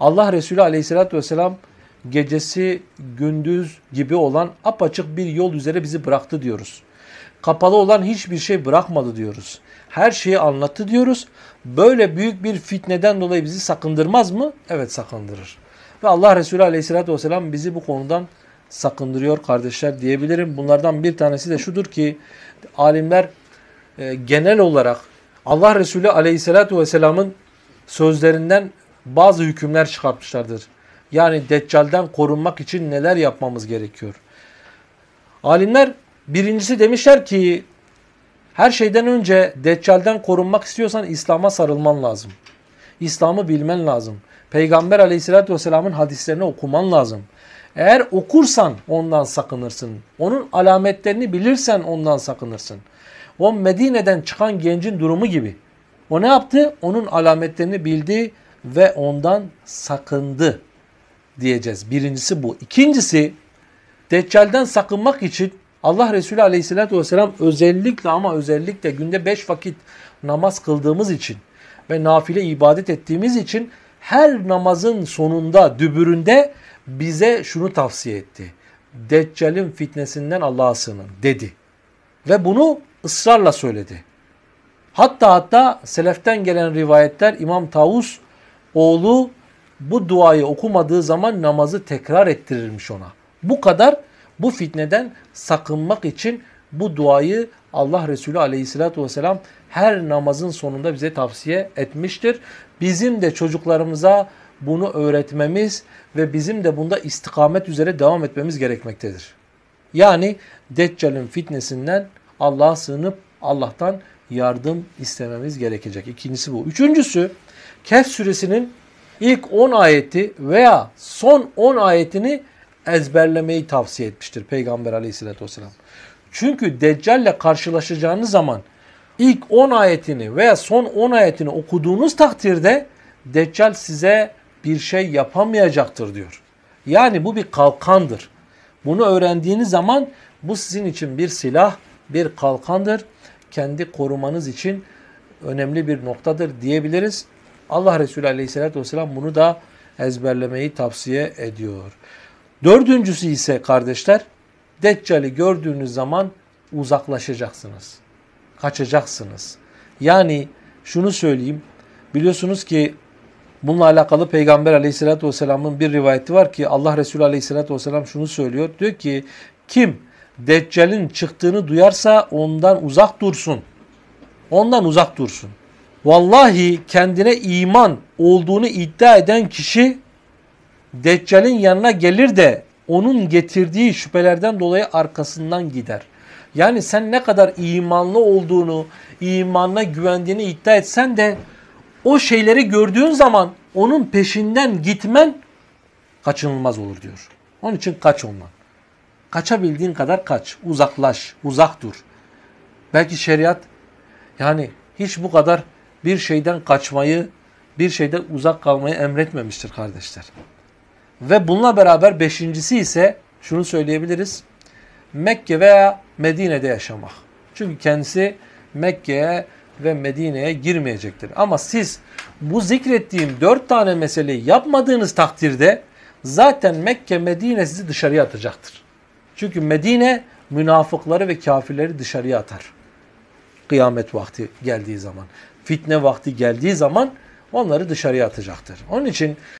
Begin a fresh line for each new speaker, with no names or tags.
Allah Resulü aleyhissalatü vesselam gecesi gündüz gibi olan apaçık bir yol üzere bizi bıraktı diyoruz. Kapalı olan hiçbir şey bırakmadı diyoruz. Her şeyi anlattı diyoruz. Böyle büyük bir fitneden dolayı bizi sakındırmaz mı? Evet sakındırır. Ve Allah Resulü aleyhissalatü vesselam bizi bu konudan sakındırıyor kardeşler diyebilirim. Bunlardan bir tanesi de şudur ki alimler e, genel olarak Allah Resulü aleyhissalatü vesselamın sözlerinden bazı hükümler çıkartmışlardır. Yani Deccal'den korunmak için neler yapmamız gerekiyor? Alimler birincisi demişler ki her şeyden önce Deccal'den korunmak istiyorsan İslam'a sarılman lazım. İslam'ı bilmen lazım. Peygamber aleyhissalatü vesselamın hadislerini okuman lazım. Eğer okursan ondan sakınırsın. Onun alametlerini bilirsen ondan sakınırsın. O Medine'den çıkan gencin durumu gibi. O ne yaptı? Onun alametlerini bildi ve ondan sakındı diyeceğiz. Birincisi bu. İkincisi Deccal'den sakınmak için Allah Resulü Aleyhisselatü vesselam özellikle ama özellikle günde beş vakit namaz kıldığımız için ve nafile ibadet ettiğimiz için her namazın sonunda, dübüründe bize şunu tavsiye etti. Deccal'in fitnesinden Allah'a sığının dedi. Ve bunu ısrarla söyledi. Hatta hatta seleften gelen rivayetler İmam Tavus Oğlu bu duayı okumadığı zaman namazı tekrar ettirirmiş ona. Bu kadar bu fitneden sakınmak için bu duayı Allah Resulü aleyhissalatü vesselam her namazın sonunda bize tavsiye etmiştir. Bizim de çocuklarımıza bunu öğretmemiz ve bizim de bunda istikamet üzere devam etmemiz gerekmektedir. Yani Deccal'in fitnesinden Allah'a sığınıp Allah'tan yardım istememiz gerekecek. İkincisi bu. Üçüncüsü Kehf suresinin ilk 10 ayeti veya son 10 ayetini ezberlemeyi tavsiye etmiştir Peygamber aleyhissalatü vesselam. Çünkü ile karşılaşacağınız zaman ilk 10 ayetini veya son 10 ayetini okuduğunuz takdirde Deccal size bir şey yapamayacaktır diyor. Yani bu bir kalkandır. Bunu öğrendiğiniz zaman bu sizin için bir silah, bir kalkandır. Kendi korumanız için önemli bir noktadır diyebiliriz. Allah Resulü Aleyhisselatü vesselam bunu da ezberlemeyi tavsiye ediyor. Dördüncüsü ise kardeşler Deccal'i gördüğünüz zaman uzaklaşacaksınız. Kaçacaksınız. Yani şunu söyleyeyim. Biliyorsunuz ki bununla alakalı Peygamber Aleyhisselatü vesselamın bir rivayeti var ki Allah Resulü Aleyhisselatü vesselam şunu söylüyor. Diyor ki kim Deccal'in çıktığını duyarsa ondan uzak dursun. Ondan uzak dursun. Vallahi kendine iman olduğunu iddia eden kişi Deccal'in yanına gelir de onun getirdiği şüphelerden dolayı arkasından gider. Yani sen ne kadar imanlı olduğunu, imanla güvendiğini iddia etsen de o şeyleri gördüğün zaman onun peşinden gitmen kaçınılmaz olur diyor. Onun için kaç olman. Kaçabildiğin kadar kaç, uzaklaş, uzak dur. Belki şeriat yani hiç bu kadar bir şeyden kaçmayı, bir şeyden uzak kalmayı emretmemiştir kardeşler. Ve bununla beraber beşincisi ise şunu söyleyebiliriz. Mekke veya Medine'de yaşamak. Çünkü kendisi Mekke'ye ve Medine'ye girmeyecektir. Ama siz bu zikrettiğim dört tane meseleyi yapmadığınız takdirde zaten Mekke, Medine sizi dışarıya atacaktır. Çünkü Medine münafıkları ve kafirleri dışarıya atar. Kıyamet vakti geldiği zaman fitne vakti geldiği zaman onları dışarıya atacaktır. Onun için